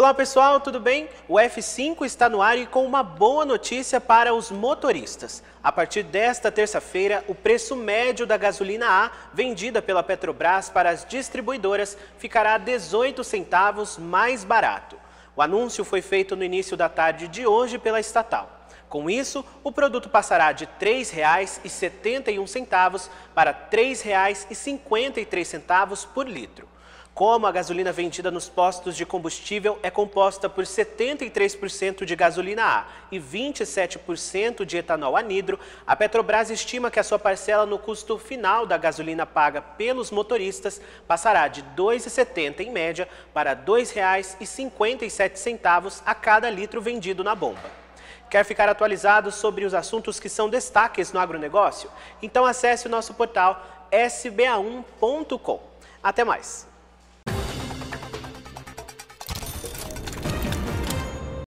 Olá pessoal, tudo bem? O F5 está no ar e com uma boa notícia para os motoristas. A partir desta terça-feira, o preço médio da gasolina A vendida pela Petrobras para as distribuidoras ficará 18 centavos mais barato. O anúncio foi feito no início da tarde de hoje pela estatal. Com isso, o produto passará de R$ 3,71 para R$ 3,53 por litro. Como a gasolina vendida nos postos de combustível é composta por 73% de gasolina A e 27% de etanol anidro, a Petrobras estima que a sua parcela no custo final da gasolina paga pelos motoristas passará de R$ 2,70 em média para R$ 2,57 a cada litro vendido na bomba. Quer ficar atualizado sobre os assuntos que são destaques no agronegócio? Então acesse o nosso portal sba1.com. Até mais!